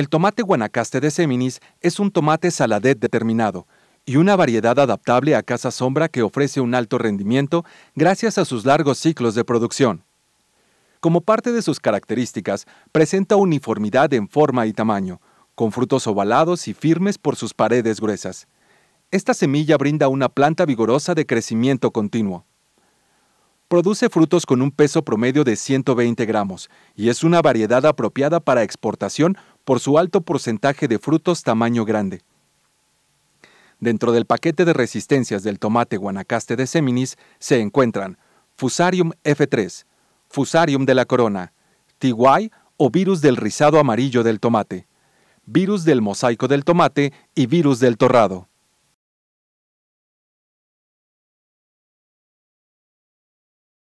El tomate guanacaste de Seminis es un tomate saladet determinado y una variedad adaptable a casa sombra que ofrece un alto rendimiento gracias a sus largos ciclos de producción. Como parte de sus características, presenta uniformidad en forma y tamaño, con frutos ovalados y firmes por sus paredes gruesas. Esta semilla brinda una planta vigorosa de crecimiento continuo. Produce frutos con un peso promedio de 120 gramos y es una variedad apropiada para exportación por su alto porcentaje de frutos tamaño grande. Dentro del paquete de resistencias del tomate guanacaste de Seminis se encuentran Fusarium F3, Fusarium de la corona, Tiguay o virus del rizado amarillo del tomate, virus del mosaico del tomate y virus del torrado.